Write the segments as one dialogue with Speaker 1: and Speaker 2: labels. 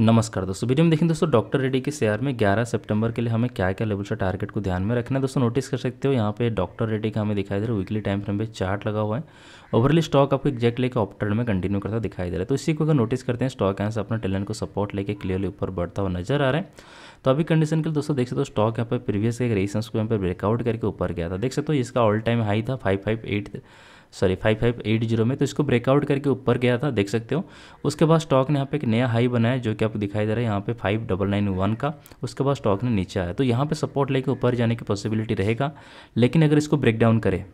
Speaker 1: नमस्कार दोस्तों वीडियो में देखें दोस्तों डॉक्टर रेड्डी के शेयर में 11 सितंबर के लिए हमें क्या क्या लेवल से टारगेट को ध्यान में रखना है दोस्तों नोटिस कर सकते हो यहाँ पे डॉक्टर रेड्डी का हमें दिखाई दे रहा है वीकली टाइम फ्रेम पे चार्ट लगा हुआ है ओवरली स्टॉक आपको एक्जैक्ट लेकर ऑप में कंटिन्यू करता दिखाई दे रहा है तो इसी को अगर नोटिस करते हैं स्टॉक यहाँ से अपना टैलेंट को सपोर्ट लेकर क्लियरली ऊपर बढ़ता हुआ नजर आ रहा है तो अभी कंडीशन के लिए दोस्तों देख सकते हो स्टॉक यहाँ पर प्रीवियस एक रेसेंस को यहाँ पर ब्रेकआउट करके ऊपर गया था देख सकते हो इसका ऑल टाइम हाई था five five eight sorry five five eight zero में तो इसको ब्रेकआउट करके ऊपर गया था देख सकते हो उसके बाद स्टॉक ने यहाँ पे एक नया हाई बनाया जो कि आपको दिखाई दे रहा है यहाँ पे फाइव डबल नाइन वन का उसके बाद स्टॉक ने नीचे आया तो यहाँ पे सपोर्ट लेके ऊपर जाने की पॉसिबिलिटी रहेगा लेकिन अगर इसको ब्रेक डाउन करे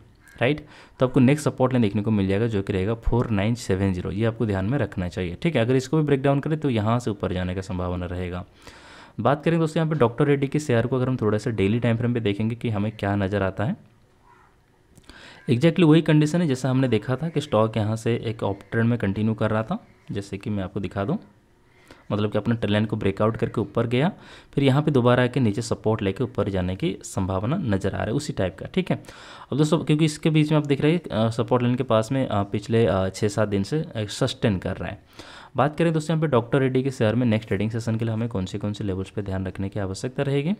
Speaker 1: राइट तो आपको नेक्स्ट सपोर्ट लाइन देखने को मिल जाएगा जो कि रहेगा फोर नाइन सेवन जीरो ये आपको ध्यान में रखना चाहिए ठीक है अगर इसको भी ब्रेक डाउन करें तो यहाँ से ऊपर जाने का संभावना रहेगा बात करें दोस्तों यहाँ पे डॉक्टर रेड्डी के शेयर को अगर हम थोड़ा सा डेली टाइम फ्रेम पे देखेंगे कि हमें क्या नज़र आता है एग्जैक्टली वही कंडीशन है जैसा हमने देखा था कि स्टॉक यहाँ से एक ऑप ट्रेंड में कंटिन्यू कर रहा था जैसे कि मैं आपको दिखा दूँ मतलब कि अपने ट्रेन को ब्रेकआउट करके ऊपर गया फिर यहाँ पे दोबारा आके नीचे सपोर्ट लेके ऊपर जाने की संभावना नज़र आ रहा है उसी टाइप का ठीक है अब दोस्तों क्योंकि इसके बीच में आप देख रहे हैं सपोर्ट लाइन के पास में पिछले छः सात दिन से सस्टेन कर रहा है बात करें दोस्तों यहाँ पे डॉक्टर रेड्डी के शेयर में नेक्स्ट ट्रेडिंग सेशन के लिए हमें कौन से कौन से लेवल्स पर ध्यान रखने की आवश्यकता रहेगी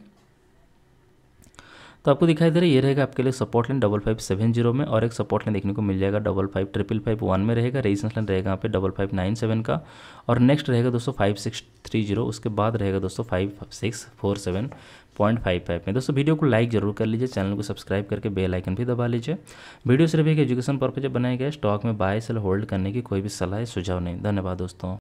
Speaker 1: तो आपको दिखाई दे रहा है ये रहेगा आपके लिए support line double five seven zero में और एक सपोर्ट लाइन देखने को मिल जाएगा double five triple five one में रहेगा रेजिस्टेंस लाइन रहेगा यहाँ पे डबल फाइव नाइन सेवन का और नेक्स्ट रहेगा दोस्तों फाइव सिक्स थ्री जीरो उसके बाद रहेगा दोस्तों five six four seven point five five में दोस्तों वीडियो को लाइक जरूर कर लीजिए चैनल को सब्सक्राइब करके बेल आइकन भी दबा लीजिए वीडियो सिर्फ एक एजुकेशन पर्पज बनाया गया स्टॉक में बाय सेल होल्ड करने की कोई भी सलाह सुझाव नहीं धन्यवाद दोस्तों